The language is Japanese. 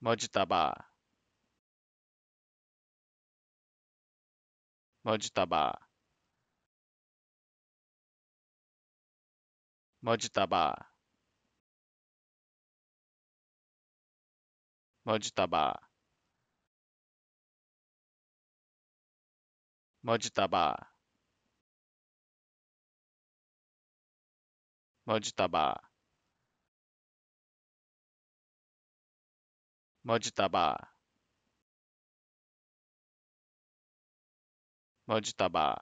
モジタバーモジタバーモジタバーモジタバーモジタバーもじタバー。Mojitaba. Mojitaba.